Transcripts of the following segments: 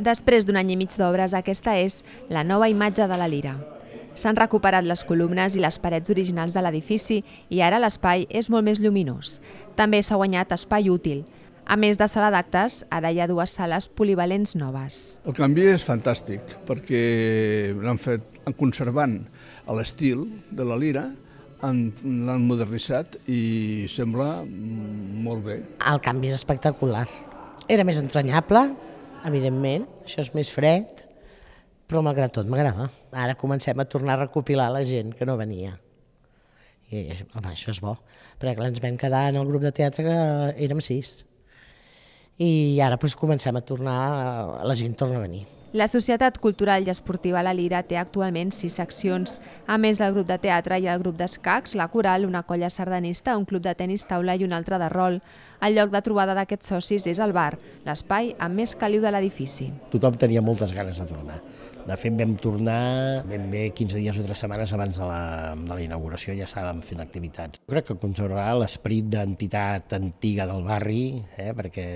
Després d'un any i mig d'obres, aquesta és la nova imatge de la Lira. S'han recuperat les columnes i les parets originals de l'edifici i ara l'espai és molt més lluminós. També s'ha guanyat espai útil. A més de sala d'actes, ara hi ha dues sales polivalents noves. El canvi és fantàstic perquè l'han fet conservant l'estil de la lira, l'han modernitzat i sembla molt bé. El canvi és espectacular. Era més entranyable, evidentment, això és més fred, però malgrat tot m'agrada. Ara comencem a tornar a recopilar la gent que no venia. I, home, això és bo, perquè clar, ens vam quedar en el grup de teatre que érem sis. I ara doncs, comencem a tornar, la gent torna a venir. La Societat Cultural i Esportiva La Lira té actualment sis seccions. A més del grup de teatre i el grup d'escacs, la coral, una colla sardanista, un club de tennis taula i un altre de rol. El lloc de trobada d'aquests socis és el bar, l'espai amb més caliu de l'edifici. Tothom tenia moltes ganes de tornar. De fet, vam tornar ben bé 15 dies o 3 setmanes abans de la, de la inauguració, ja estàvem fent activitats. Jo crec que conservarà l'esperit d'entitat antiga del barri, eh, perquè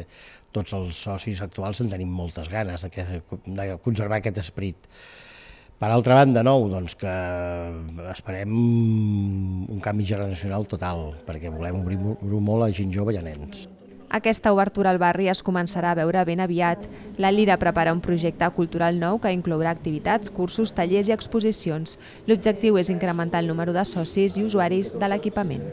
tots els socis actuals en tenim moltes ganes de, que, de conservar aquest esperit. Per altra banda, nou, doncs que esperem un canvi generacional total, perquè volem obrir molt a gent jove i a nens. Aquesta obertura al barri es començarà a veure ben aviat. La Lira prepara un projecte cultural nou que inclourà activitats, cursos, tallers i exposicions. L'objectiu és incrementar el número de socis i usuaris de l'equipament.